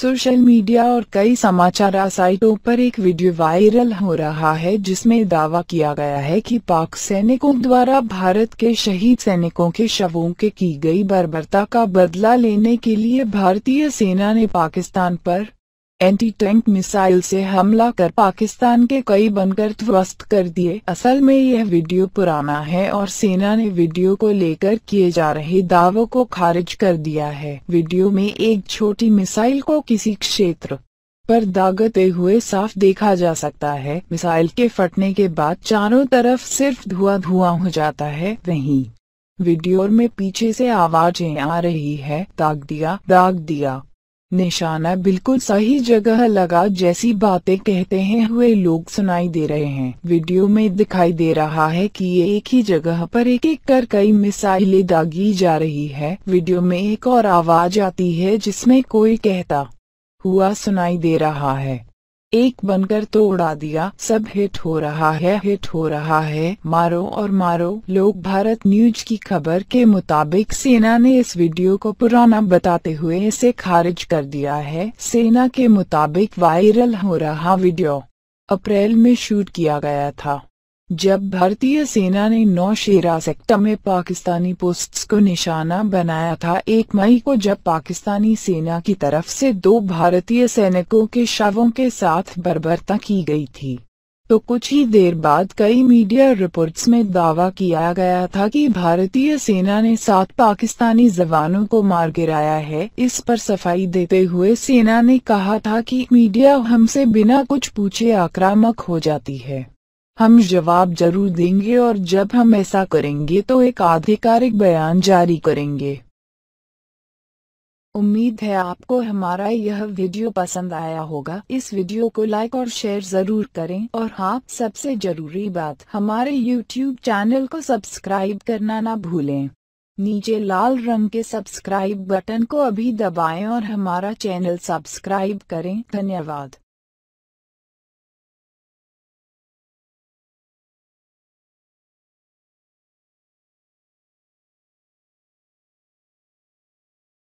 social media और कई समाचार साइटों पर एक वीडियो वायरल हो रहा है जिसमें दावा किया गया है कि पाक सैनिकों द्वारा भारत के शहीद सैनिकों के शवों के की गई बर्बरता का बदला लेने के लिए भारतीय सेना ने पाकिस्तान पर एंटी टैंक मिसाइल से हमला कर पाकिस्तान के कई बनकर ध्वस्त कर दिए असल में यह वीडियो पुराना है और सेना ने वीडियो को लेकर किए जा रहे दावों को खारिज कर दिया है वीडियो में एक छोटी मिसाइल को किसी क्षेत्र पर दागते हुए साफ देखा जा सकता है मिसाइल के फटने के बाद चारों तरफ सिर्फ धुआं धुआं हो जाता है वहीं वीडियो में पीछे से आवाजें आ रही है दाग दिया दाग दिया निशाना बिल्कुल सही जगह लगा जैसी बातें कहते हैं हुए लोग सुनाई दे रहे हैं वीडियो में दिखाई दे रहा है कि ये एक ही जगह पर एक एक कर कई मिसाइलें दागी जा रही है वीडियो में एक और आवाज आती है जिसमें कोई कहता हुआ सुनाई दे रहा है एक बनकर तो उड़ा दिया सब हिट हो रहा है हिट हो रहा है मारो और मारो लोग भारत न्यूज की खबर के मुताबिक सेना ने इस वीडियो को पुराना बताते हुए इसे खारिज कर दिया है सेना के मुताबिक वायरल हो रहा वीडियो अप्रैल में शूट किया गया था जब भारतीय सेना ने नौशेरा सेक्टर में पाकिस्तानी पोस्ट्स को निशाना बनाया था एक मई को जब पाकिस्तानी सेना की तरफ से दो भारतीय सैनिकों के शवों के साथ बर्बरता की गई थी तो कुछ ही देर बाद कई मीडिया रिपोर्ट्स में दावा किया गया था कि भारतीय सेना ने सात पाकिस्तानी जवानों को मार गिराया है इस पर सफाई देते हुए सेना ने कहा था कि मीडिया हमसे बिना कुछ पूछे आक्रामक हो जाती है हम जवाब जरूर देंगे और जब हम ऐसा करेंगे तो एक आधिकारिक बयान जारी करेंगे उम्मीद है आपको हमारा यह वीडियो पसंद आया होगा इस वीडियो को लाइक और शेयर जरूर करें और हाँ सबसे जरूरी बात हमारे YouTube चैनल को सब्सक्राइब करना ना भूलें नीचे लाल रंग के सब्सक्राइब बटन को अभी दबाएं और हमारा चैनल सब्सक्राइब करें धन्यवाद